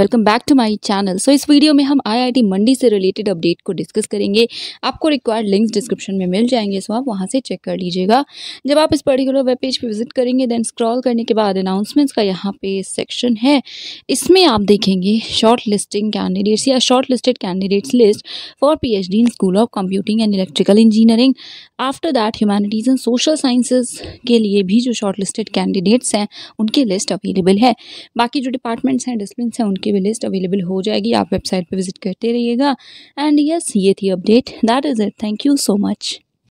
welcome back to my channel so इस video में हम आईआईटी मंडी से रिलेटेड अपडेट को डिस्कस करेंगे आपको रिक्वायर्ड लिंक्स डिस्क्रिप्शन में मिल जाएंगे सो आप वहां से चेक कर लीजिएगा जब आप इस पर्टिकुलर वेब पेज पे विजिट करेंगे देन स्क्रॉल करने के बाद अनाउंसमेंट्स का यहाँ पे सेक्शन है इसमें आप देखेंगे शॉर्ट लिस्टिंग कैंडिडेट्स या short listed candidates list for P H D in school of computing and electrical engineering after that humanities and social sciences के लिए भी जो शॉर्ट लिस्टेड कैंडिडेट्स हैं उनकी लिस्ट अवेलेबल है बाकी जो डिपार्टमेंट्स हैं डिस्प्लिन हैं उनके की भी लिस्ट अवेलेबल हो जाएगी आप वेबसाइट पर विजिट करते रहिएगा एंड यस ये थी update that is it thank you so much